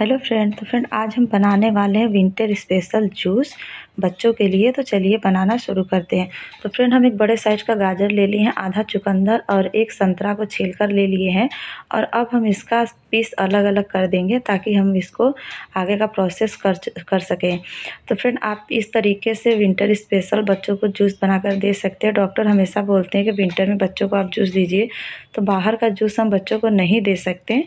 hello friend तो friend आज हम बनाने वाले हैं विंटर स्पेशल जूस बच्चों के लिए तो चलिए बनाना शुरू करते हैं तो फ्रेंड हम एक बड़े साइज का गाजर ले लिए हैं आधा चुकंदर और एक संतरा को छील कर ले लिए हैं और अब हम इसका पीस अलग अलग कर देंगे ताकि हम इसको आगे का प्रोसेस कर कर सकें तो फ्रेंड आप इस तरीके से विंटर स्पेशल बच्चों को जूस बनाकर दे सकते हैं डॉक्टर हमेशा बोलते हैं कि विंटर में बच्चों को आप जूस दीजिए तो बाहर का जूस हम बच्चों को नहीं दे सकते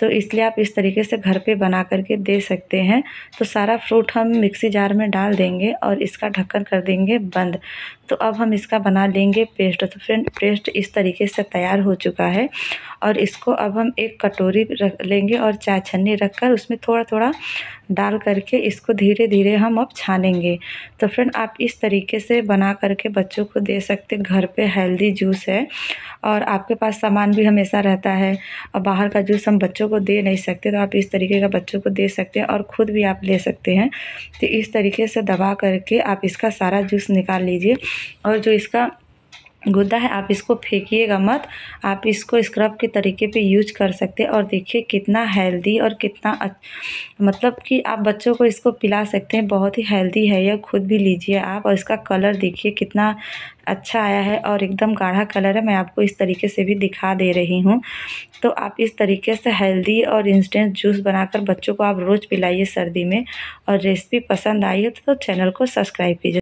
तो इसलिए आप इस तरीके से घर पे बना करके दे सकते हैं तो सारा फ्रूट हम मिक्सी जार में डाल देंगे और इसका ढक्कन कर देंगे बंद तो अब हम इसका बना लेंगे पेस्ट तो फ्रेंड पेस्ट इस तरीके से तैयार हो चुका है और इसको अब हम एक कटोरी रख लेंगे और चाय छन्नी रख कर उसमें थोड़ा थोड़ा डाल करके इसको धीरे धीरे हम अब छानेंगे तो फ्रेंड आप इस तरीके से बना करके बच्चों को दे सकते घर पे हेल्दी जूस है और आपके पास सामान भी हमेशा रहता है और बाहर का जूस हम बच्चों को दे नहीं सकते तो आप इस तरीके का बच्चों को दे सकते हैं और ख़ुद भी आप ले सकते हैं तो इस तरीके से दबा करके आप इसका सारा जूस निकाल लीजिए और जो इसका गुदा है आप इसको फेंकिएगा मत आप इसको स्क्रब के तरीके पे यूज कर सकते हैं और देखिए कितना हेल्दी और कितना मतलब कि आप बच्चों को इसको पिला सकते हैं बहुत ही हेल्दी है यह खुद भी लीजिए आप और इसका कलर देखिए कितना अच्छा आया है और एकदम गाढ़ा कलर है मैं आपको इस तरीके से भी दिखा दे रही हूँ तो आप इस तरीके से हेल्दी और इंस्टेंट जूस बनाकर बच्चों को आप रोज़ पिलाइए सर्दी में और रेसिपी पसंद आई हो तो चैनल को सब्सक्राइब कीजिए